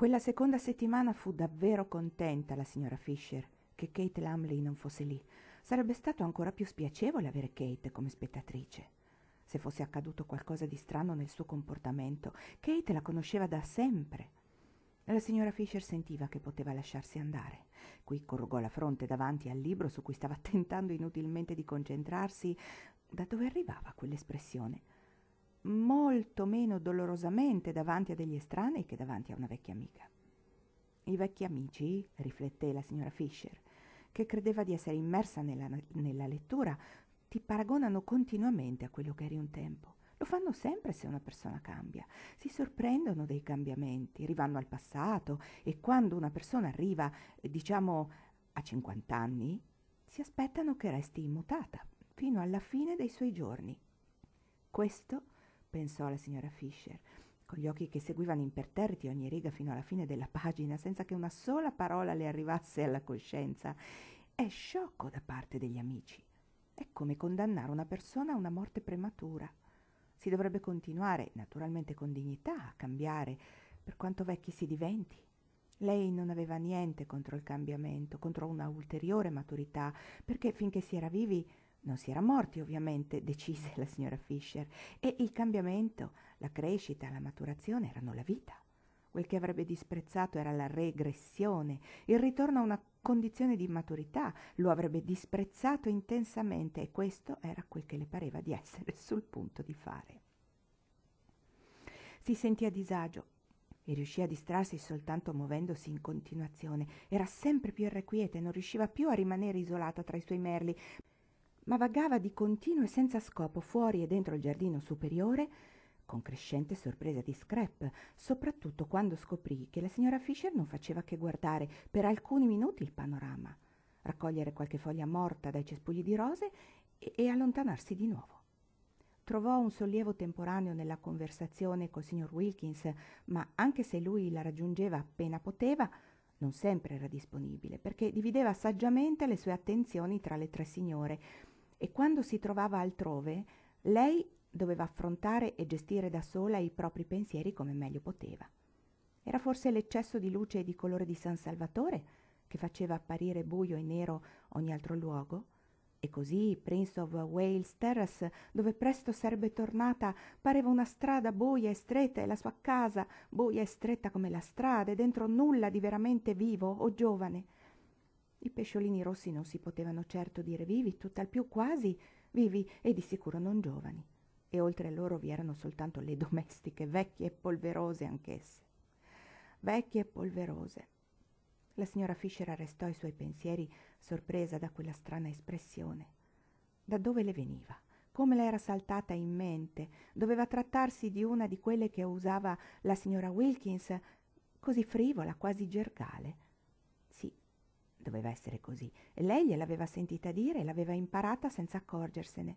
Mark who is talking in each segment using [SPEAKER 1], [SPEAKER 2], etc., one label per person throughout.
[SPEAKER 1] Quella seconda settimana fu davvero contenta la signora Fisher che Kate Lumley non fosse lì. Sarebbe stato ancora più spiacevole avere Kate come spettatrice. Se fosse accaduto qualcosa di strano nel suo comportamento, Kate la conosceva da sempre. La signora Fisher sentiva che poteva lasciarsi andare. Qui corrugò la fronte davanti al libro su cui stava tentando inutilmente di concentrarsi. Da dove arrivava quell'espressione? molto meno dolorosamente davanti a degli estranei che davanti a una vecchia amica. I vecchi amici, rifletté la signora Fisher, che credeva di essere immersa nella, nella lettura, ti paragonano continuamente a quello che eri un tempo. Lo fanno sempre se una persona cambia, si sorprendono dei cambiamenti, rivanno al passato e quando una persona arriva, diciamo, a 50 anni, si aspettano che resti immutata fino alla fine dei suoi giorni. Questo è pensò la signora Fisher, con gli occhi che seguivano imperterriti ogni riga fino alla fine della pagina, senza che una sola parola le arrivasse alla coscienza. È sciocco da parte degli amici. È come condannare una persona a una morte prematura. Si dovrebbe continuare, naturalmente con dignità, a cambiare, per quanto vecchi si diventi. Lei non aveva niente contro il cambiamento, contro una ulteriore maturità, perché finché si era vivi non si era morti, ovviamente, decise la signora Fisher, e il cambiamento, la crescita, la maturazione erano la vita. Quel che avrebbe disprezzato era la regressione, il ritorno a una condizione di immaturità, lo avrebbe disprezzato intensamente e questo era quel che le pareva di essere sul punto di fare. Si sentì a disagio e riuscì a distrarsi soltanto muovendosi in continuazione. Era sempre più irrequieta e non riusciva più a rimanere isolata tra i suoi merli, ma vagava di continuo e senza scopo fuori e dentro il giardino superiore, con crescente sorpresa di Scrap, soprattutto quando scoprì che la signora Fisher non faceva che guardare per alcuni minuti il panorama, raccogliere qualche foglia morta dai cespugli di rose e, e allontanarsi di nuovo. Trovò un sollievo temporaneo nella conversazione col signor Wilkins, ma anche se lui la raggiungeva appena poteva, non sempre era disponibile, perché divideva saggiamente le sue attenzioni tra le tre signore, e quando si trovava altrove lei doveva affrontare e gestire da sola i propri pensieri come meglio poteva. Era forse l'eccesso di luce e di colore di San Salvatore che faceva apparire buio e nero ogni altro luogo? E così Prince of Wales Terrace, dove presto sarebbe tornata, pareva una strada buia e stretta e la sua casa buia e stretta come la strada e dentro nulla di veramente vivo o giovane. I pesciolini rossi non si potevano certo dire vivi, tutt'al più quasi vivi e di sicuro non giovani. E oltre a loro vi erano soltanto le domestiche, vecchie e polverose anch'esse. Vecchie e polverose. La signora Fisher arrestò i suoi pensieri, sorpresa da quella strana espressione. Da dove le veniva? Come le era saltata in mente? Doveva trattarsi di una di quelle che usava la signora Wilkins, così frivola, quasi gergale. Sì, Doveva essere così. Lei gliel'aveva sentita dire e l'aveva imparata senza accorgersene.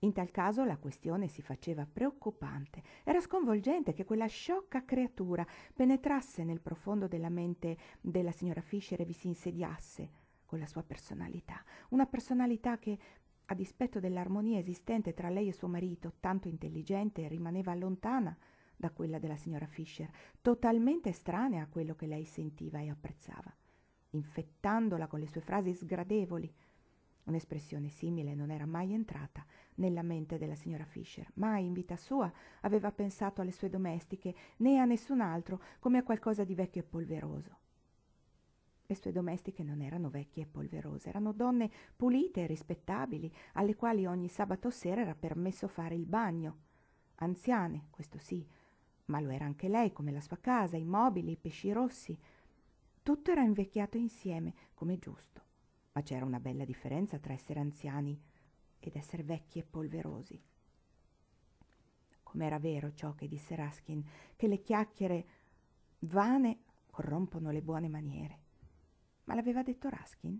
[SPEAKER 1] In tal caso la questione si faceva preoccupante. Era sconvolgente che quella sciocca creatura penetrasse nel profondo della mente della signora Fisher e vi si insediasse con la sua personalità. Una personalità che, a dispetto dell'armonia esistente tra lei e suo marito, tanto intelligente, rimaneva lontana da quella della signora Fisher, totalmente estranea a quello che lei sentiva e apprezzava infettandola con le sue frasi sgradevoli. Un'espressione simile non era mai entrata nella mente della signora Fisher, mai in vita sua aveva pensato alle sue domestiche né a nessun altro come a qualcosa di vecchio e polveroso. Le sue domestiche non erano vecchie e polverose, erano donne pulite e rispettabili, alle quali ogni sabato sera era permesso fare il bagno. Anziane, questo sì, ma lo era anche lei, come la sua casa, i mobili, i pesci rossi, tutto era invecchiato insieme, come giusto, ma c'era una bella differenza tra essere anziani ed essere vecchi e polverosi. Com'era vero ciò che disse Raskin, che le chiacchiere vane corrompono le buone maniere. Ma l'aveva detto Raskin?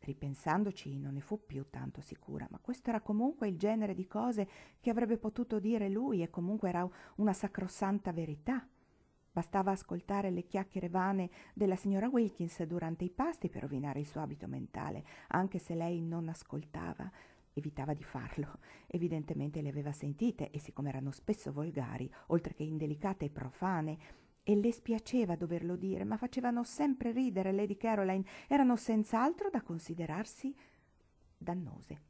[SPEAKER 1] Ripensandoci non ne fu più tanto sicura, ma questo era comunque il genere di cose che avrebbe potuto dire lui e comunque era una sacrosanta verità. Bastava ascoltare le chiacchiere vane della signora Wilkins durante i pasti per rovinare il suo abito mentale, anche se lei non ascoltava, evitava di farlo. Evidentemente le aveva sentite e siccome erano spesso volgari, oltre che indelicate e profane, e le spiaceva doverlo dire, ma facevano sempre ridere Lady Caroline, erano senz'altro da considerarsi dannose.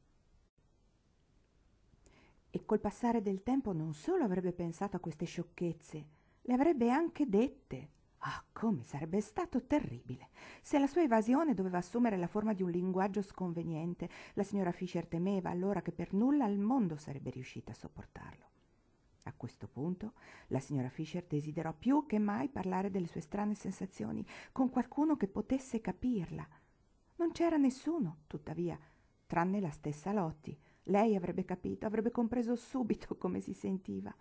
[SPEAKER 1] E col passare del tempo non solo avrebbe pensato a queste sciocchezze, le avrebbe anche dette. Ah, come sarebbe stato terribile! Se la sua evasione doveva assumere la forma di un linguaggio sconveniente, la signora Fisher temeva allora che per nulla al mondo sarebbe riuscita a sopportarlo. A questo punto la signora Fisher desiderò più che mai parlare delle sue strane sensazioni con qualcuno che potesse capirla. Non c'era nessuno, tuttavia, tranne la stessa Lotti. Lei avrebbe capito, avrebbe compreso subito come si sentiva.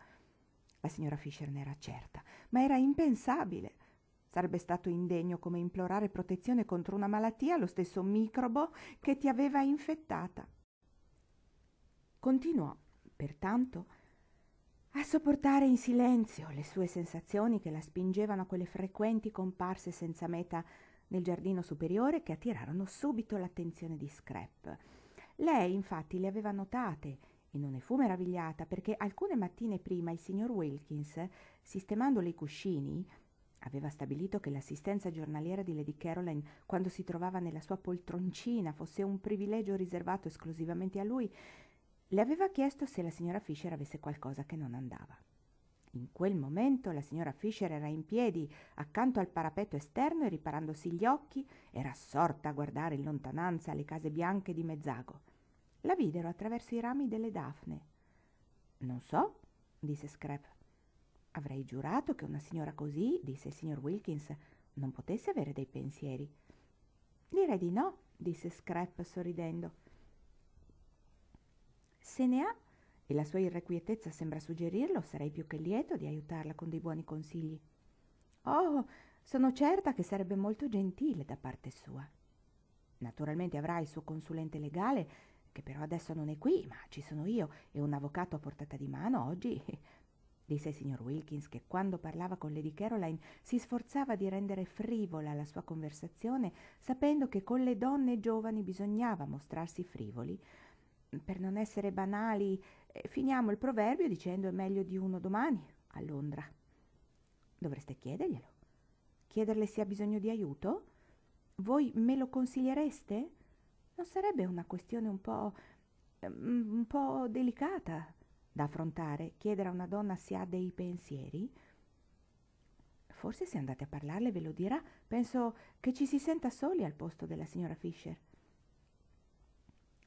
[SPEAKER 1] La signora Fisher ne era certa, ma era impensabile. Sarebbe stato indegno come implorare protezione contro una malattia lo stesso microbo che ti aveva infettata. Continuò, pertanto, a sopportare in silenzio le sue sensazioni che la spingevano a quelle frequenti comparse senza meta nel giardino superiore che attirarono subito l'attenzione di Scrap. Lei infatti le aveva notate e non ne fu meravigliata perché alcune mattine prima il signor Wilkins, sistemandole i cuscini, aveva stabilito che l'assistenza giornaliera di Lady Caroline quando si trovava nella sua poltroncina fosse un privilegio riservato esclusivamente a lui, le aveva chiesto se la signora Fisher avesse qualcosa che non andava. In quel momento la signora Fisher era in piedi accanto al parapetto esterno e riparandosi gli occhi era assorta a guardare in lontananza le case bianche di Mezzago. La videro attraverso i rami delle Daphne. Non so, disse Scrap. Avrei giurato che una signora così, disse il signor Wilkins, non potesse avere dei pensieri. Direi di no, disse Scrap sorridendo. Se ne ha, e la sua irrequietezza sembra suggerirlo, sarei più che lieto di aiutarla con dei buoni consigli. Oh, sono certa che sarebbe molto gentile da parte sua. Naturalmente avrà il suo consulente legale che però adesso non è qui, ma ci sono io e un avvocato a portata di mano oggi. disse il signor Wilkins che quando parlava con Lady Caroline si sforzava di rendere frivola la sua conversazione, sapendo che con le donne giovani bisognava mostrarsi frivoli. Per non essere banali, eh, finiamo il proverbio dicendo è meglio di uno domani a Londra. Dovreste chiederglielo. Chiederle se ha bisogno di aiuto? Voi me lo consigliereste? Non sarebbe una questione un po'... Mm, un po' delicata da affrontare, chiedere a una donna se ha dei pensieri? Forse se andate a parlarle ve lo dirà. Penso che ci si senta soli al posto della signora Fisher.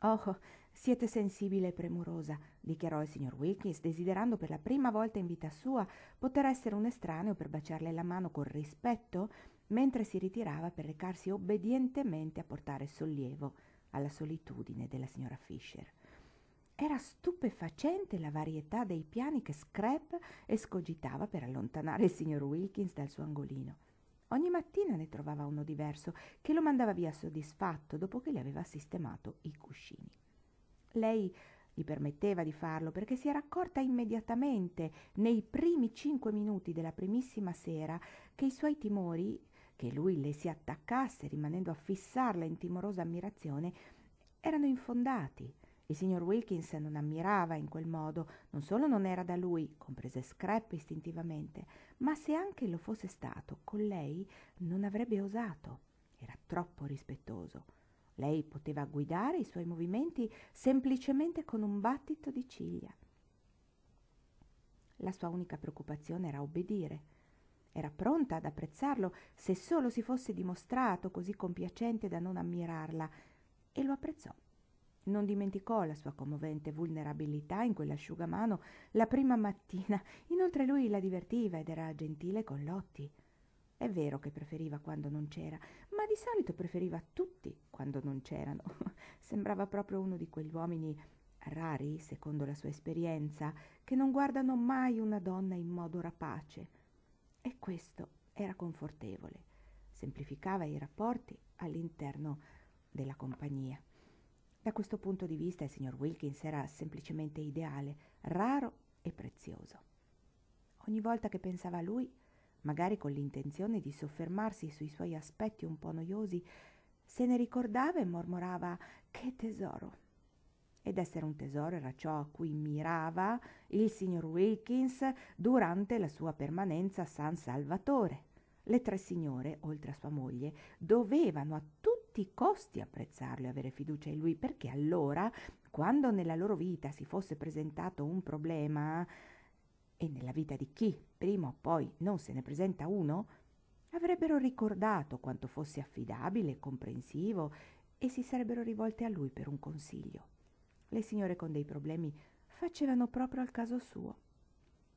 [SPEAKER 1] Oh, siete sensibile e premurosa, dichiarò il signor Wilkins, desiderando per la prima volta in vita sua poter essere un estraneo per baciarle la mano con rispetto mentre si ritirava per recarsi obbedientemente a portare sollievo alla solitudine della signora Fisher. Era stupefacente la varietà dei piani che Scrap escogitava per allontanare il signor Wilkins dal suo angolino. Ogni mattina ne trovava uno diverso che lo mandava via soddisfatto dopo che le aveva sistemato i cuscini. Lei gli permetteva di farlo perché si era accorta immediatamente, nei primi cinque minuti della primissima sera, che i suoi timori che lui le si attaccasse rimanendo a fissarla in timorosa ammirazione, erano infondati. Il signor Wilkins non ammirava in quel modo, non solo non era da lui, comprese Scrap istintivamente, ma se anche lo fosse stato, con lei non avrebbe osato. Era troppo rispettoso. Lei poteva guidare i suoi movimenti semplicemente con un battito di ciglia. La sua unica preoccupazione era obbedire era pronta ad apprezzarlo se solo si fosse dimostrato così compiacente da non ammirarla, e lo apprezzò. Non dimenticò la sua commovente vulnerabilità in quell'asciugamano la prima mattina. Inoltre lui la divertiva ed era gentile con Lotti. È vero che preferiva quando non c'era, ma di solito preferiva tutti quando non c'erano. Sembrava proprio uno di quegli uomini rari, secondo la sua esperienza, che non guardano mai una donna in modo rapace. E questo era confortevole, semplificava i rapporti all'interno della compagnia. Da questo punto di vista il signor Wilkins era semplicemente ideale, raro e prezioso. Ogni volta che pensava a lui, magari con l'intenzione di soffermarsi sui suoi aspetti un po' noiosi, se ne ricordava e mormorava che tesoro, ed essere un tesoro era ciò a cui mirava il signor Wilkins durante la sua permanenza a San Salvatore. Le tre signore, oltre a sua moglie, dovevano a tutti i costi apprezzarlo e avere fiducia in lui, perché allora, quando nella loro vita si fosse presentato un problema, e nella vita di chi prima o poi non se ne presenta uno, avrebbero ricordato quanto fosse affidabile e comprensivo e si sarebbero rivolte a lui per un consiglio le signore con dei problemi facevano proprio al caso suo.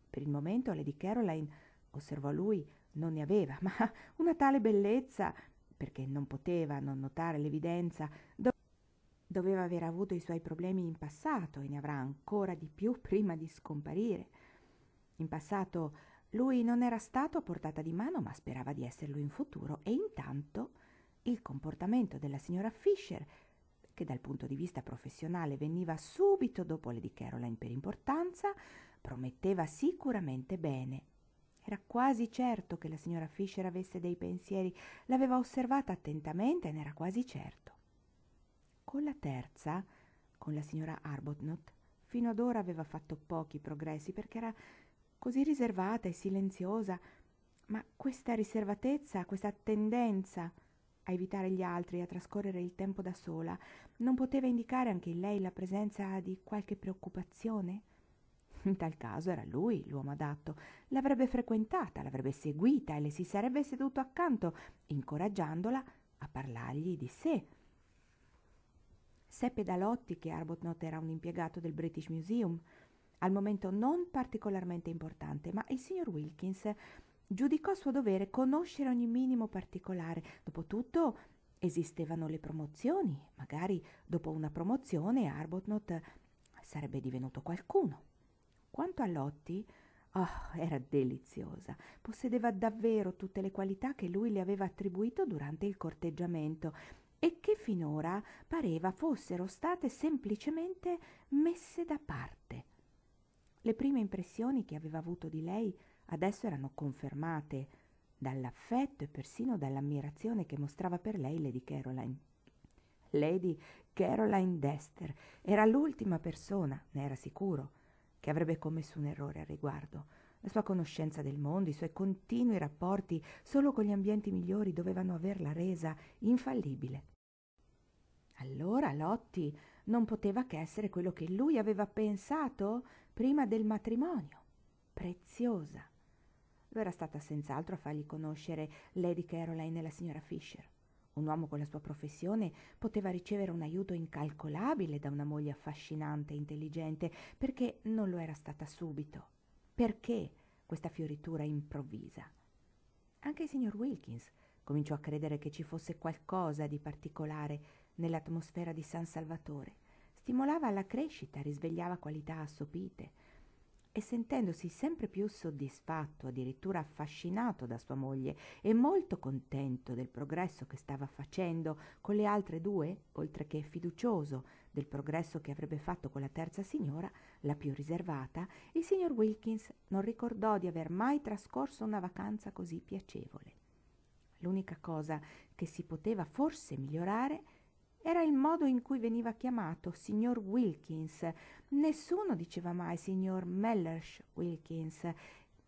[SPEAKER 1] Per il momento Lady Caroline, osservò lui, non ne aveva, ma una tale bellezza, perché non poteva non notare l'evidenza, do- doveva aver avuto i suoi problemi in passato e ne avrà ancora di più prima di scomparire. In passato lui non era stato a portata di mano, ma sperava di esserlo in futuro e intanto il comportamento della signora Fisher che dal punto di vista professionale veniva subito dopo le di Caroline per importanza, prometteva sicuramente bene. Era quasi certo che la signora Fisher avesse dei pensieri, l'aveva osservata attentamente e ne era quasi certo. Con la terza, con la signora Arbuthnot, fino ad ora aveva fatto pochi progressi perché era così riservata e silenziosa, ma questa riservatezza, questa tendenza a evitare gli altri e a trascorrere il tempo da sola, non poteva indicare anche in lei la presenza di qualche preoccupazione? In tal caso era lui l'uomo adatto, l'avrebbe frequentata, l'avrebbe seguita e le si sarebbe seduto accanto, incoraggiandola a parlargli di sé. Seppe da Lotti che Arbuthnot era un impiegato del British Museum, al momento non particolarmente importante, ma il signor Wilkins giudicò suo dovere conoscere ogni minimo particolare. Dopotutto esistevano le promozioni, magari dopo una promozione Arbuthnot sarebbe divenuto qualcuno. Quanto a Lotti, oh, era deliziosa, possedeva davvero tutte le qualità che lui le aveva attribuito durante il corteggiamento e che finora pareva fossero state semplicemente messe da parte. Le prime impressioni che aveva avuto di lei adesso erano confermate dall'affetto e persino dall'ammirazione che mostrava per lei Lady Caroline. Lady Caroline Dester era l'ultima persona, ne era sicuro, che avrebbe commesso un errore al riguardo. La sua conoscenza del mondo, i suoi continui rapporti solo con gli ambienti migliori dovevano averla resa infallibile. Allora Lotti non poteva che essere quello che lui aveva pensato prima del matrimonio. Preziosa, lo era stata senz'altro a fargli conoscere Lady Caroline e la signora Fisher. Un uomo con la sua professione poteva ricevere un aiuto incalcolabile da una moglie affascinante e intelligente, perché non lo era stata subito. Perché questa fioritura improvvisa? Anche il signor Wilkins cominciò a credere che ci fosse qualcosa di particolare nell'atmosfera di San Salvatore. Stimolava alla crescita, risvegliava qualità assopite, e sentendosi sempre più soddisfatto, addirittura affascinato da sua moglie e molto contento del progresso che stava facendo con le altre due, oltre che fiducioso del progresso che avrebbe fatto con la terza signora, la più riservata, il signor Wilkins non ricordò di aver mai trascorso una vacanza così piacevole. L'unica cosa che si poteva forse migliorare era il modo in cui veniva chiamato signor Wilkins. Nessuno diceva mai signor Mellersh Wilkins.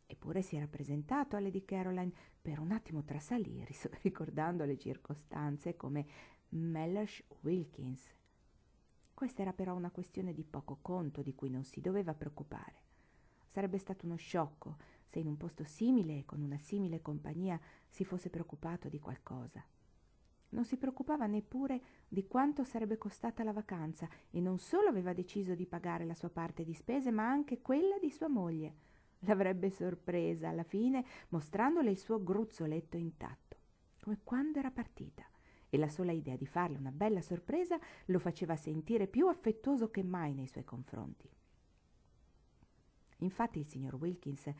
[SPEAKER 1] Eppure si era presentato a Lady Caroline per un attimo trasalì, ricordando le circostanze come Mellersh Wilkins. Questa era però una questione di poco conto di cui non si doveva preoccupare. Sarebbe stato uno sciocco se in un posto simile e con una simile compagnia si fosse preoccupato di qualcosa. Non si preoccupava neppure di quanto sarebbe costata la vacanza e non solo aveva deciso di pagare la sua parte di spese, ma anche quella di sua moglie. L'avrebbe sorpresa alla fine mostrandole il suo gruzzoletto intatto, come quando era partita e la sola idea di farle una bella sorpresa lo faceva sentire più affettuoso che mai nei suoi confronti. Infatti il signor Wilkins,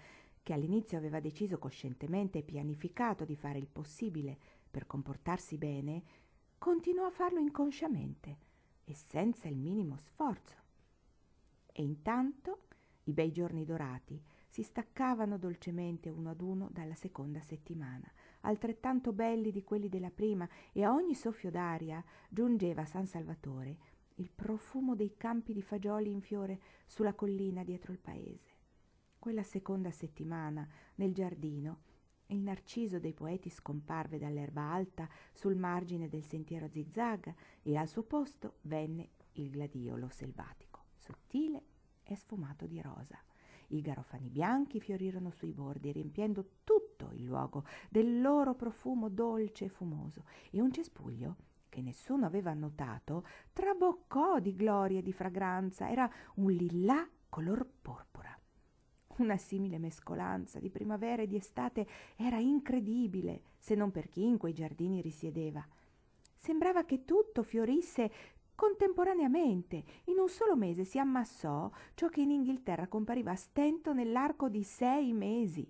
[SPEAKER 1] che all'inizio aveva deciso coscientemente e pianificato di fare il possibile per comportarsi bene, continuò a farlo inconsciamente e senza il minimo sforzo. E intanto i bei giorni dorati si staccavano dolcemente uno ad uno dalla seconda settimana, altrettanto belli di quelli della prima, e a ogni soffio d'aria giungeva a San Salvatore il profumo dei campi di fagioli in fiore sulla collina dietro il paese. Quella seconda settimana, nel giardino, il narciso dei poeti scomparve dall'erba alta sul margine del sentiero a zigzag e al suo posto venne il gladiolo selvatico, sottile e sfumato di rosa. I garofani bianchi fiorirono sui bordi, riempiendo tutto il luogo del loro profumo dolce e fumoso, e un cespuglio che nessuno aveva notato traboccò di gloria e di fragranza. Era un lillà color porpora. Una simile mescolanza di primavera e di estate era incredibile, se non per chi in quei giardini risiedeva. Sembrava che tutto fiorisse contemporaneamente. In un solo mese si ammassò ciò che in Inghilterra compariva a stento nell'arco di sei mesi.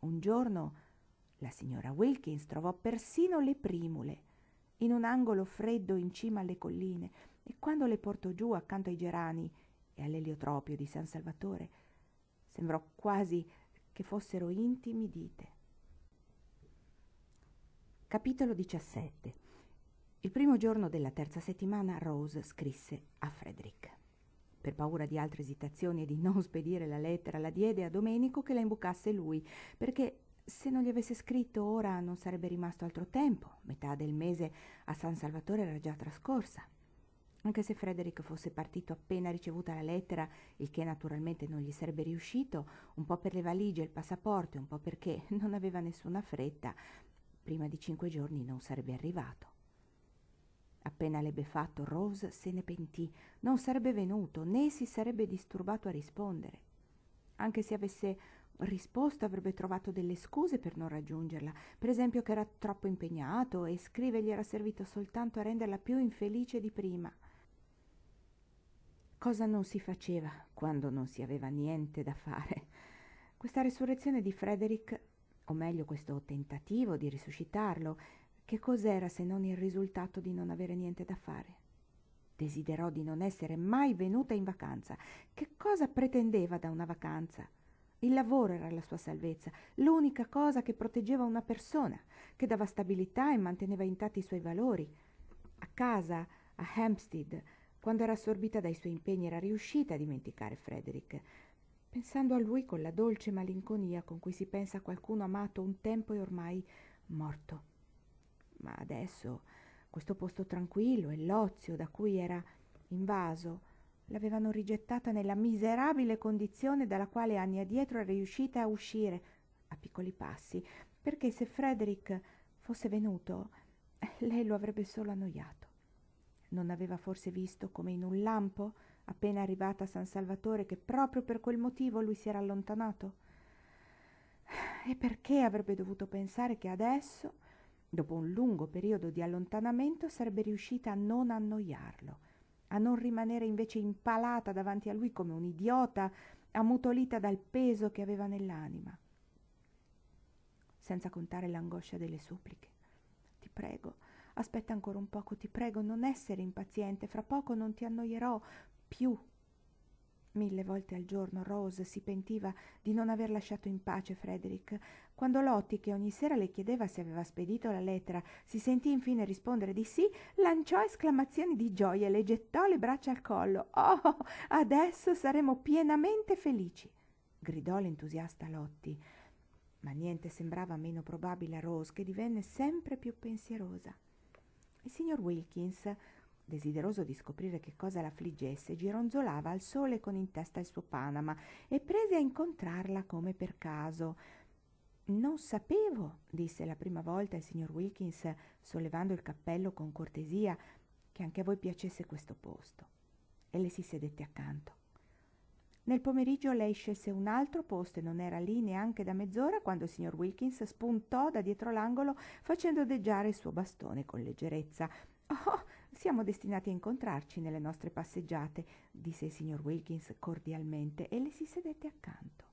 [SPEAKER 1] Un giorno la signora Wilkins trovò persino le primule in un angolo freddo in cima alle colline e quando le portò giù accanto ai gerani e all'eliotropio di San Salvatore, sembrò quasi che fossero intimi dite. Capitolo 17 Il primo giorno della terza settimana Rose scrisse a Frederick. Per paura di altre esitazioni e di non spedire la lettera, la diede a Domenico che la imbucasse lui, perché se non gli avesse scritto ora non sarebbe rimasto altro tempo, metà del mese a San Salvatore era già trascorsa. Anche se Frederick fosse partito appena ricevuta la lettera, il che naturalmente non gli sarebbe riuscito, un po' per le valigie e il passaporto, un po' perché non aveva nessuna fretta, prima di cinque giorni non sarebbe arrivato. Appena l'ebbe fatto, Rose se ne pentì, non sarebbe venuto né si sarebbe disturbato a rispondere. Anche se avesse risposto avrebbe trovato delle scuse per non raggiungerla, per esempio che era troppo impegnato e scrive gli era servito soltanto a renderla più infelice di prima. Cosa non si faceva quando non si aveva niente da fare? Questa resurrezione di Frederick, o meglio questo tentativo di risuscitarlo, che cos'era se non il risultato di non avere niente da fare? Desiderò di non essere mai venuta in vacanza. Che cosa pretendeva da una vacanza? Il lavoro era la sua salvezza, l'unica cosa che proteggeva una persona, che dava stabilità e manteneva intatti i suoi valori. A casa, a Hampstead, quando era assorbita dai suoi impegni era riuscita a dimenticare Frederick, pensando a lui con la dolce malinconia con cui si pensa a qualcuno amato un tempo e ormai morto. Ma adesso questo posto tranquillo e l'ozio da cui era invaso l'avevano rigettata nella miserabile condizione dalla quale anni addietro era riuscita a uscire a piccoli passi, perché se Frederick fosse venuto lei lo avrebbe solo annoiato. Non aveva forse visto come in un lampo, appena arrivata a San Salvatore, che proprio per quel motivo lui si era allontanato? E perché avrebbe dovuto pensare che adesso, dopo un lungo periodo di allontanamento, sarebbe riuscita a non annoiarlo, a non rimanere invece impalata davanti a lui come un'idiota, ammutolita dal peso che aveva nell'anima? Senza contare l'angoscia delle suppliche. Ti prego, Aspetta ancora un poco, ti prego, non essere impaziente, fra poco non ti annoierò più. Mille volte al giorno Rose si pentiva di non aver lasciato in pace Frederick. Quando Lotti, che ogni sera le chiedeva se aveva spedito la lettera, si sentì infine rispondere di sì, lanciò esclamazioni di gioia e le gettò le braccia al collo. Oh, adesso saremo pienamente felici! gridò l'entusiasta Lotti. Ma niente sembrava meno probabile a Rose, che divenne sempre più pensierosa. Il signor Wilkins, desideroso di scoprire che cosa l'affliggesse, gironzolava al sole con in testa il suo panama e prese a incontrarla come per caso. Non sapevo, disse la prima volta il signor Wilkins, sollevando il cappello con cortesia, che anche a voi piacesse questo posto. E le si sedette accanto. Nel pomeriggio lei scelse un altro posto e non era lì neanche da mezz'ora quando il signor Wilkins spuntò da dietro l'angolo facendo deggiare il suo bastone con leggerezza. Oh, siamo destinati a incontrarci nelle nostre passeggiate, disse il signor Wilkins cordialmente e le si sedette accanto.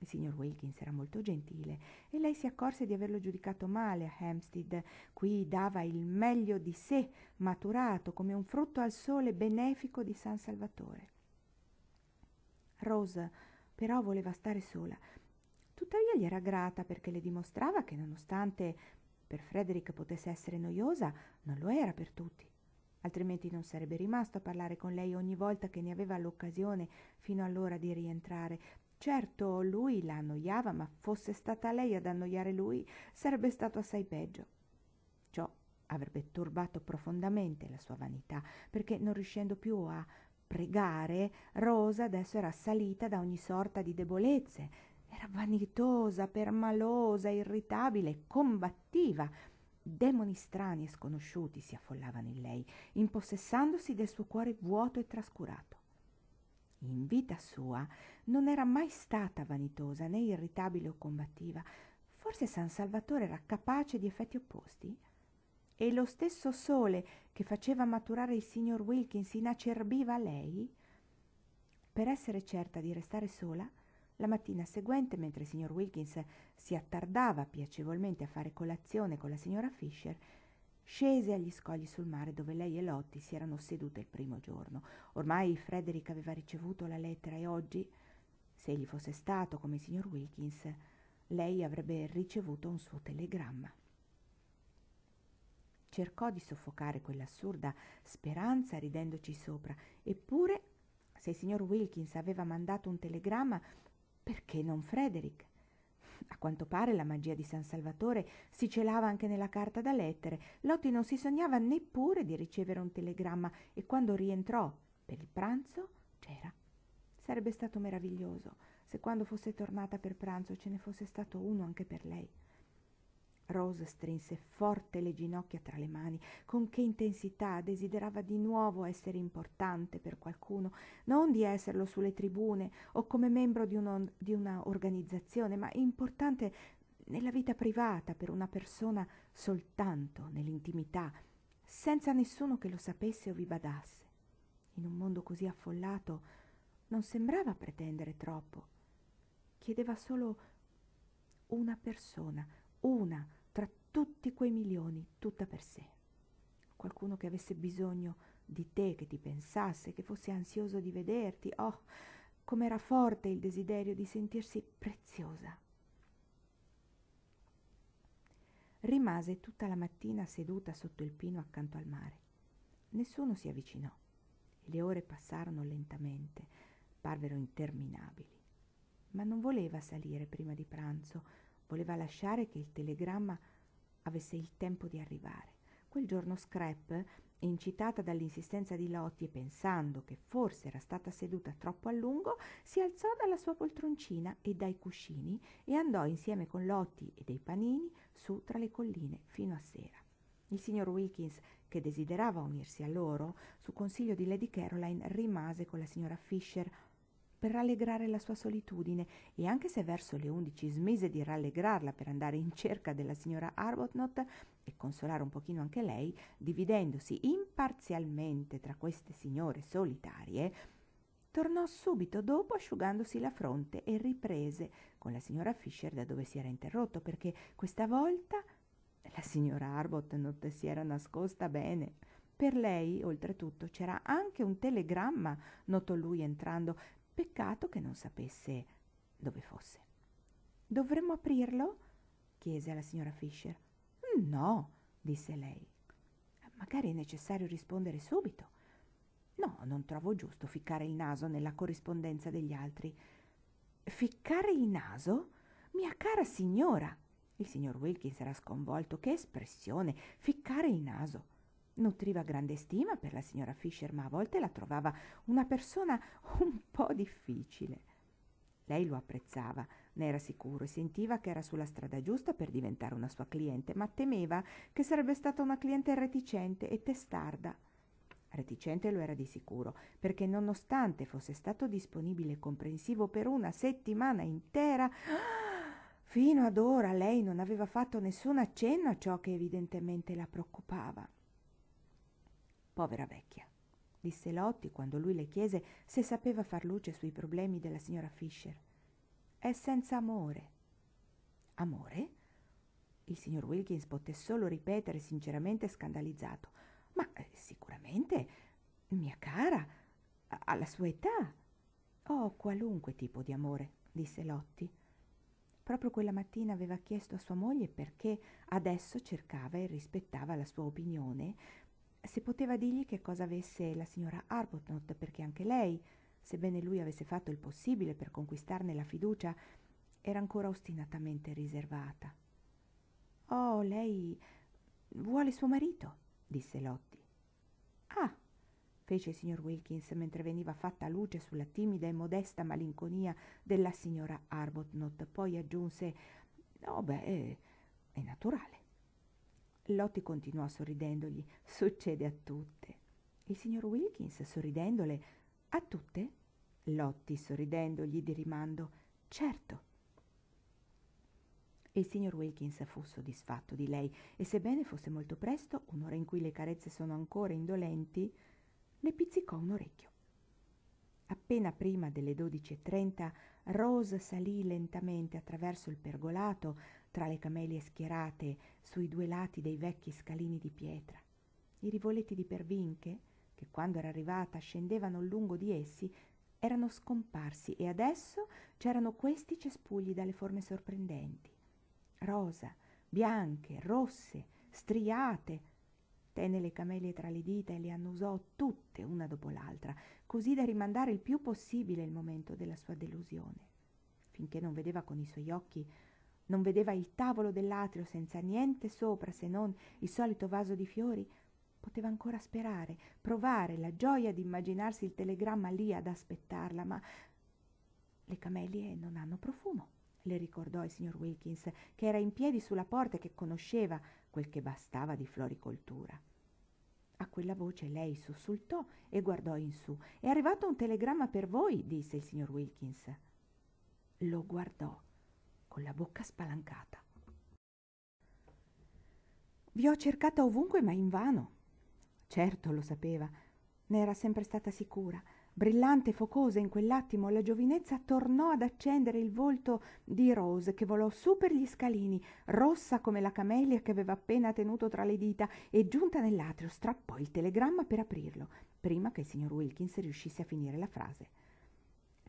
[SPEAKER 1] Il signor Wilkins era molto gentile e lei si accorse di averlo giudicato male a Hampstead. Qui dava il meglio di sé, maturato come un frutto al sole benefico di San Salvatore. Rose però voleva stare sola. Tuttavia gli era grata perché le dimostrava che nonostante per Frederick potesse essere noiosa, non lo era per tutti. Altrimenti non sarebbe rimasto a parlare con lei ogni volta che ne aveva l'occasione fino all'ora di rientrare. Certo, lui la annoiava, ma fosse stata lei ad annoiare lui, sarebbe stato assai peggio. Ciò avrebbe turbato profondamente la sua vanità, perché non riuscendo più a pregare, Rosa adesso era assalita da ogni sorta di debolezze. Era vanitosa, permalosa, irritabile, combattiva. Demoni strani e sconosciuti si affollavano in lei, impossessandosi del suo cuore vuoto e trascurato. In vita sua non era mai stata vanitosa né irritabile o combattiva. Forse San Salvatore era capace di effetti opposti? e lo stesso sole che faceva maturare il signor Wilkins inacerbiva lei? Per essere certa di restare sola, la mattina seguente, mentre il signor Wilkins si attardava piacevolmente a fare colazione con la signora Fisher, scese agli scogli sul mare dove lei e Lotti si erano sedute il primo giorno. Ormai Frederick aveva ricevuto la lettera e oggi, se egli fosse stato come il signor Wilkins, lei avrebbe ricevuto un suo telegramma cercò di soffocare quell'assurda speranza ridendoci sopra, eppure se il signor Wilkins aveva mandato un telegramma, perché non Frederick? A quanto pare la magia di San Salvatore si celava anche nella carta da lettere. Lotti non si sognava neppure di ricevere un telegramma e quando rientrò per il pranzo c'era. Sarebbe stato meraviglioso se quando fosse tornata per pranzo ce ne fosse stato uno anche per lei. Rose strinse forte le ginocchia tra le mani. Con che intensità desiderava di nuovo essere importante per qualcuno, non di esserlo sulle tribune o come membro di, uno, di una organizzazione, ma importante nella vita privata per una persona soltanto nell'intimità, senza nessuno che lo sapesse o vi badasse. In un mondo così affollato non sembrava pretendere troppo. Chiedeva solo una persona, una tutti quei milioni tutta per sé. Qualcuno che avesse bisogno di te, che ti pensasse, che fosse ansioso di vederti. Oh, com'era forte il desiderio di sentirsi preziosa. Rimase tutta la mattina seduta sotto il pino accanto al mare. Nessuno si avvicinò le ore passarono lentamente, parvero interminabili. Ma non voleva salire prima di pranzo, voleva lasciare che il telegramma avesse il tempo di arrivare. Quel giorno Scrap, incitata dall'insistenza di Lotti e pensando che forse era stata seduta troppo a lungo, si alzò dalla sua poltroncina e dai cuscini e andò insieme con Lotti e dei panini su tra le colline fino a sera. Il signor Wilkins, che desiderava unirsi a loro, su consiglio di Lady Caroline rimase con la signora Fisher per rallegrare la sua solitudine e anche se verso le undici smise di rallegrarla per andare in cerca della signora Arbuthnot e consolare un pochino anche lei, dividendosi imparzialmente tra queste signore solitarie, tornò subito dopo asciugandosi la fronte e riprese con la signora Fisher da dove si era interrotto perché questa volta la signora Arbuthnot si era nascosta bene. Per lei, oltretutto, c'era anche un telegramma, notò lui entrando, Peccato che non sapesse dove fosse. Dovremmo aprirlo? chiese alla signora Fisher. No, disse lei. Magari è necessario rispondere subito. No, non trovo giusto ficcare il naso nella corrispondenza degli altri. Ficcare il naso? Mia cara signora! Il signor Wilkins era sconvolto. Che espressione! Ficcare il naso! Nutriva grande stima per la signora Fisher, ma a volte la trovava una persona un po' difficile. Lei lo apprezzava, ne era sicuro e sentiva che era sulla strada giusta per diventare una sua cliente, ma temeva che sarebbe stata una cliente reticente e testarda. Reticente lo era di sicuro, perché nonostante fosse stato disponibile e comprensivo per una settimana intera, fino ad ora lei non aveva fatto nessun accenno a ciò che evidentemente la preoccupava. Povera vecchia, disse Lotti quando lui le chiese se sapeva far luce sui problemi della signora Fisher. È senza amore. Amore? Il signor Wilkins poté solo ripetere sinceramente scandalizzato. Ma eh, sicuramente, mia cara, alla sua età. Oh, qualunque tipo di amore, disse Lotti. Proprio quella mattina aveva chiesto a sua moglie perché adesso cercava e rispettava la sua opinione, se poteva dirgli che cosa avesse la signora Arbuthnot, perché anche lei, sebbene lui avesse fatto il possibile per conquistarne la fiducia, era ancora ostinatamente riservata. Oh, lei vuole suo marito, disse Lotti. Ah, fece il signor Wilkins mentre veniva fatta luce sulla timida e modesta malinconia della signora Arbuthnot. Poi aggiunse: oh beh, eh, è naturale. Lotti continuò sorridendogli. Succede a tutte. Il signor Wilkins, sorridendole, a tutte? Lotti sorridendogli di rimando, certo. Il signor Wilkins fu soddisfatto di lei e sebbene fosse molto presto, un'ora in cui le carezze sono ancora indolenti, le pizzicò un orecchio. Appena prima delle 12.30 Rose salì lentamente attraverso il pergolato tra le camelie schierate sui due lati dei vecchi scalini di pietra, i rivoletti di pervinche, che quando era arrivata scendevano lungo di essi, erano scomparsi e adesso c'erano questi cespugli dalle forme sorprendenti, rosa, bianche, rosse, striate. Tenne le camelie tra le dita e le annusò tutte una dopo l'altra, così da rimandare il più possibile il momento della sua delusione, finché non vedeva con i suoi occhi non vedeva il tavolo dell'atrio senza niente sopra se non il solito vaso di fiori, poteva ancora sperare, provare la gioia di immaginarsi il telegramma lì ad aspettarla, ma le camelie non hanno profumo, le ricordò il signor Wilkins, che era in piedi sulla porta e che conosceva quel che bastava di floricoltura. A quella voce lei sussultò e guardò in su. È arrivato un telegramma per voi, disse il signor Wilkins. Lo guardò con la bocca spalancata. Vi ho cercata ovunque, ma invano. Certo, lo sapeva, ne era sempre stata sicura. Brillante e focosa in quell'attimo, la giovinezza tornò ad accendere il volto di Rose, che volò su per gli scalini, rossa come la camellia che aveva appena tenuto tra le dita, e giunta nell'atrio strappò il telegramma per aprirlo, prima che il signor Wilkins riuscisse a finire la frase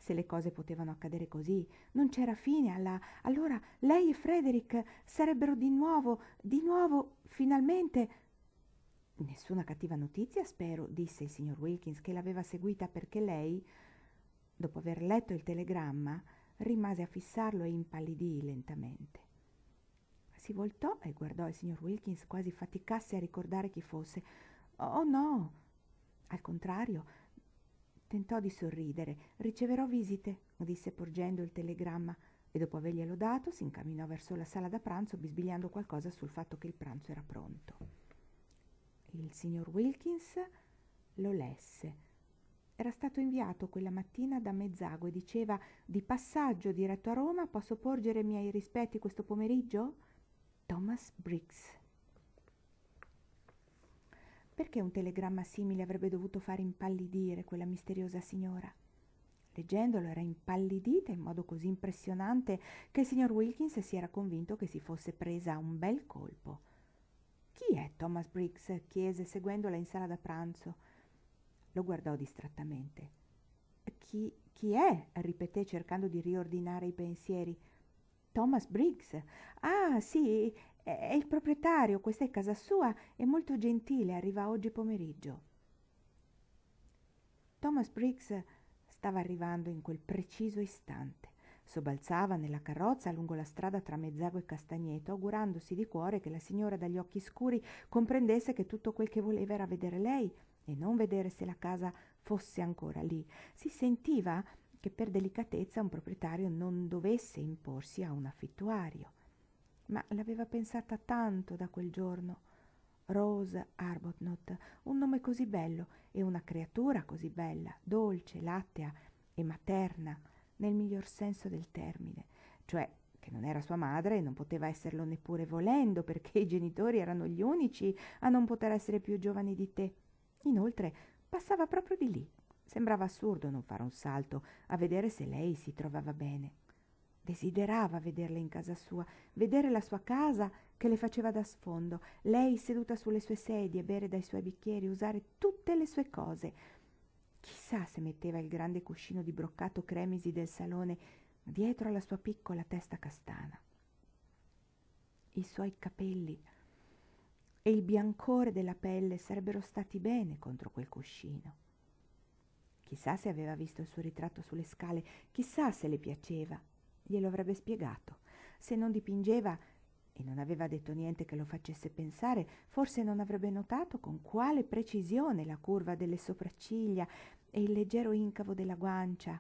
[SPEAKER 1] se le cose potevano accadere così, non c'era fine alla... Allora lei e Frederick sarebbero di nuovo, di nuovo, finalmente... Nessuna cattiva notizia, spero, disse il signor Wilkins, che l'aveva seguita perché lei, dopo aver letto il telegramma, rimase a fissarlo e impallidì lentamente. Si voltò e guardò il signor Wilkins quasi faticasse a ricordare chi fosse. Oh no! Al contrario, Tentò di sorridere. Riceverò visite, disse porgendo il telegramma e dopo averglielo dato si incamminò verso la sala da pranzo bisbigliando qualcosa sul fatto che il pranzo era pronto. Il signor Wilkins lo lesse. Era stato inviato quella mattina da Mezzago e diceva di passaggio diretto a Roma, posso porgere i miei rispetti questo pomeriggio? Thomas Briggs. Perché un telegramma simile avrebbe dovuto far impallidire quella misteriosa signora? Leggendolo era impallidita in modo così impressionante che il signor Wilkins si era convinto che si fosse presa un bel colpo. Chi è Thomas Briggs? chiese seguendola in sala da pranzo. Lo guardò distrattamente. Chi, chi è? ripeté cercando di riordinare i pensieri. Thomas Briggs. Ah, sì, è il proprietario, questa è casa sua, è molto gentile, arriva oggi pomeriggio. Thomas Briggs stava arrivando in quel preciso istante. Sobalzava nella carrozza lungo la strada tra Mezzago e Castagneto, augurandosi di cuore che la signora dagli occhi scuri comprendesse che tutto quel che voleva era vedere lei e non vedere se la casa fosse ancora lì. Si sentiva che per delicatezza un proprietario non dovesse imporsi a un affittuario ma l'aveva pensata tanto da quel giorno. Rose Arbuthnot, un nome così bello e una creatura così bella, dolce, lattea e materna, nel miglior senso del termine, cioè che non era sua madre e non poteva esserlo neppure volendo, perché i genitori erano gli unici a non poter essere più giovani di te. Inoltre, passava proprio di lì. Sembrava assurdo non fare un salto a vedere se lei si trovava bene. Desiderava vederla in casa sua, vedere la sua casa che le faceva da sfondo, lei seduta sulle sue sedie, bere dai suoi bicchieri, usare tutte le sue cose. Chissà se metteva il grande cuscino di broccato cremisi del salone dietro alla sua piccola testa castana. I suoi capelli e il biancore della pelle sarebbero stati bene contro quel cuscino. Chissà se aveva visto il suo ritratto sulle scale, chissà se le piaceva glielo avrebbe spiegato. Se non dipingeva e non aveva detto niente che lo facesse pensare, forse non avrebbe notato con quale precisione la curva delle sopracciglia e il leggero incavo della guancia.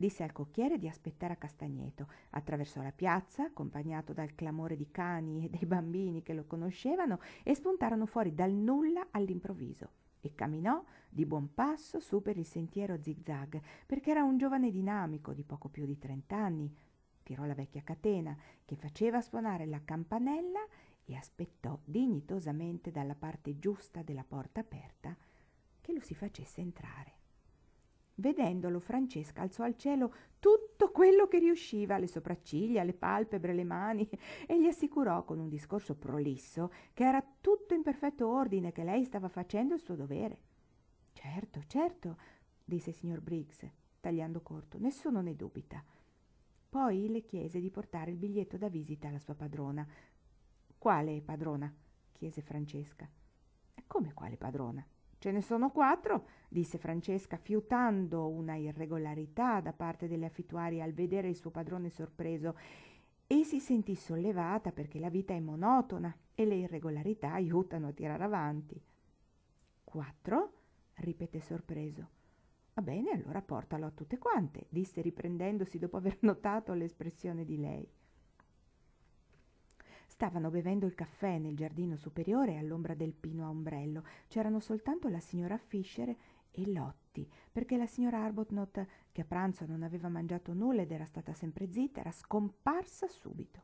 [SPEAKER 1] Disse al cocchiere di aspettare a Castagneto, attraversò la piazza, accompagnato dal clamore di cani e dei bambini che lo conoscevano, e spuntarono fuori dal nulla all'improvviso e camminò di buon passo su per il sentiero zig-zag, perché era un giovane dinamico di poco più di trent'anni. Tirò la vecchia catena che faceva suonare la campanella e aspettò dignitosamente dalla parte giusta della porta aperta che lo si facesse entrare. Vedendolo, Francesca alzò al cielo tutto quello che riusciva, le sopracciglia, le palpebre, le mani, e gli assicurò con un discorso prolisso che era tutto in perfetto ordine, che lei stava facendo il suo dovere. Certo, certo, disse il signor Briggs, tagliando corto, nessuno ne dubita. Poi le chiese di portare il biglietto da visita alla sua padrona. Quale padrona? chiese Francesca. E Come quale padrona? Ce ne sono quattro, disse Francesca, fiutando una irregolarità da parte delle affittuarie al vedere il suo padrone sorpreso, e si sentì sollevata perché la vita è monotona e le irregolarità aiutano a tirare avanti. Quattro? ripeté sorpreso. Va bene, allora portalo a tutte quante, disse riprendendosi dopo aver notato l'espressione di lei. Stavano bevendo il caffè nel giardino superiore all'ombra del pino a ombrello. C'erano soltanto la signora Fisher e Lotti, perché la signora Arbuthnot, che a pranzo non aveva mangiato nulla ed era stata sempre zitta, era scomparsa subito.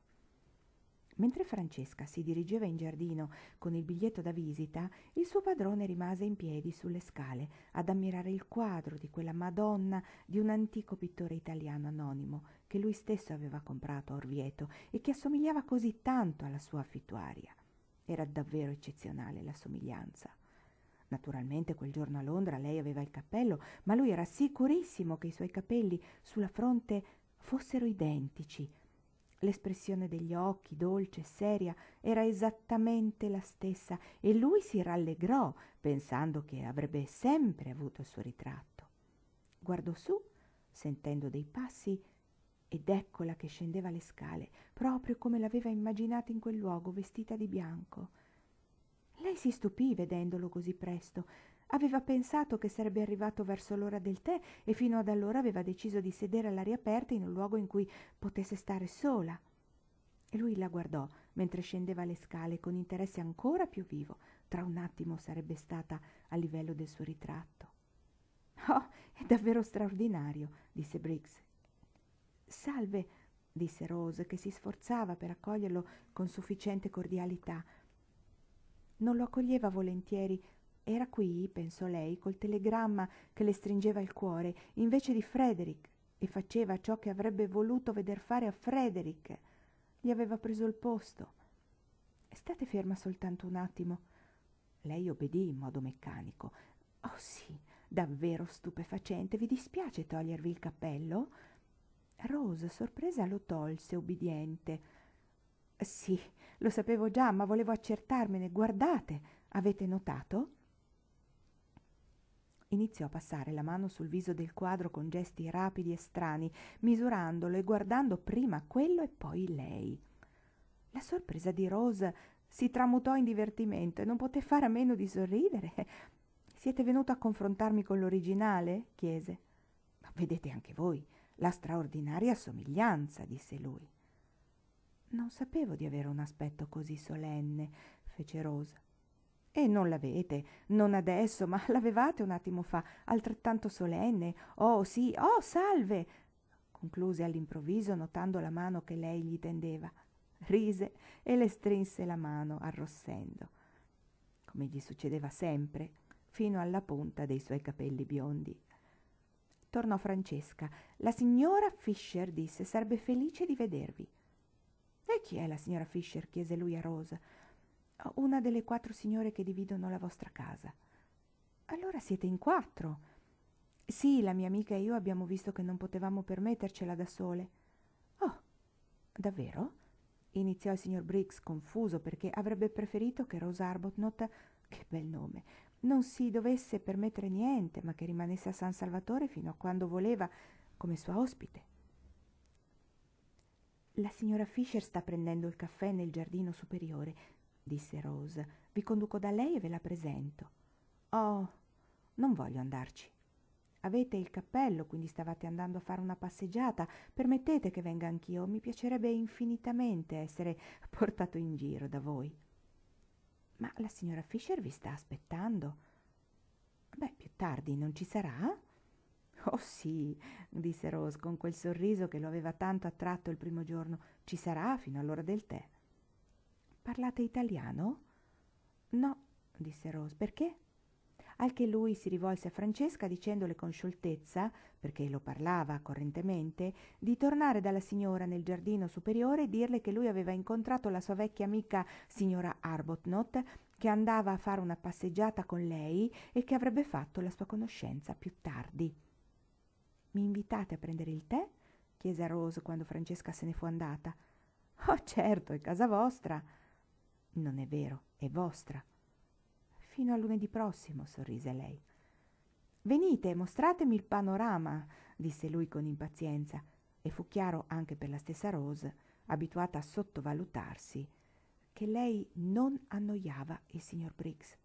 [SPEAKER 1] Mentre Francesca si dirigeva in giardino con il biglietto da visita, il suo padrone rimase in piedi sulle scale ad ammirare il quadro di quella Madonna di un antico pittore italiano anonimo che lui stesso aveva comprato a Orvieto e che assomigliava così tanto alla sua affittuaria. Era davvero eccezionale la somiglianza. Naturalmente quel giorno a Londra lei aveva il cappello, ma lui era sicurissimo che i suoi capelli sulla fronte fossero identici L'espressione degli occhi, dolce e seria, era esattamente la stessa e lui si rallegrò pensando che avrebbe sempre avuto il suo ritratto. Guardò su, sentendo dei passi, ed eccola che scendeva le scale, proprio come l'aveva immaginata in quel luogo, vestita di bianco. Lei si stupì vedendolo così presto, Aveva pensato che sarebbe arrivato verso l'ora del tè e fino ad allora aveva deciso di sedere all'aria aperta in un luogo in cui potesse stare sola. E lui la guardò mentre scendeva le scale con interesse ancora più vivo. Tra un attimo sarebbe stata a livello del suo ritratto. Oh, è davvero straordinario, disse Briggs. Salve, disse Rose, che si sforzava per accoglierlo con sufficiente cordialità. Non lo accoglieva volentieri era qui, pensò lei, col telegramma che le stringeva il cuore, invece di Frederick, e faceva ciò che avrebbe voluto veder fare a Frederick. Gli aveva preso il posto. State ferma soltanto un attimo. Lei obbedì in modo meccanico. Oh sì, davvero stupefacente. Vi dispiace togliervi il cappello? Rose, sorpresa, lo tolse, obbediente. Sì, lo sapevo già, ma volevo accertarmene. Guardate, avete notato? Iniziò a passare la mano sul viso del quadro con gesti rapidi e strani, misurandolo e guardando prima quello e poi lei. La sorpresa di Rose si tramutò in divertimento e non poté fare a meno di sorridere. Siete venuto a confrontarmi con l'originale? chiese. Ma vedete anche voi la straordinaria somiglianza, disse lui. Non sapevo di avere un aspetto così solenne, fece Rose. E non l'avete, non adesso, ma l'avevate un attimo fa, altrettanto solenne. Oh sì, oh salve! concluse all'improvviso, notando la mano che lei gli tendeva. Rise e le strinse la mano, arrossendo, come gli succedeva sempre, fino alla punta dei suoi capelli biondi. Tornò Francesca. La signora Fisher disse sarebbe felice di vedervi. E chi è la signora Fisher? chiese lui a Rosa una delle quattro signore che dividono la vostra casa. Allora siete in quattro. Sì, la mia amica e io abbiamo visto che non potevamo permettercela da sole. Oh, davvero? iniziò il signor Briggs confuso perché avrebbe preferito che Rose Arbuthnot, che bel nome, non si dovesse permettere niente, ma che rimanesse a San Salvatore fino a quando voleva, come sua ospite. La signora Fisher sta prendendo il caffè nel giardino superiore, disse Rose, vi conduco da lei e ve la presento. Oh, non voglio andarci. Avete il cappello, quindi stavate andando a fare una passeggiata. Permettete che venga anch'io, mi piacerebbe infinitamente essere portato in giro da voi. Ma la signora Fisher vi sta aspettando. Beh, più tardi non ci sarà? Oh sì, disse Rose con quel sorriso che lo aveva tanto attratto il primo giorno. Ci sarà fino all'ora del tè. Parlate italiano? No, disse Rose, perché? Anche lui si rivolse a Francesca dicendole con scioltezza, perché lo parlava correntemente, di tornare dalla signora nel giardino superiore e dirle che lui aveva incontrato la sua vecchia amica signora Arbuthnot, che andava a fare una passeggiata con lei e che avrebbe fatto la sua conoscenza più tardi. Mi invitate a prendere il tè? chiese a Rose quando Francesca se ne fu andata. Oh certo, è casa vostra. Non è vero, è vostra. Fino a lunedì prossimo, sorrise lei. Venite, mostratemi il panorama, disse lui con impazienza, e fu chiaro anche per la stessa Rose, abituata a sottovalutarsi, che lei non annoiava il signor Briggs.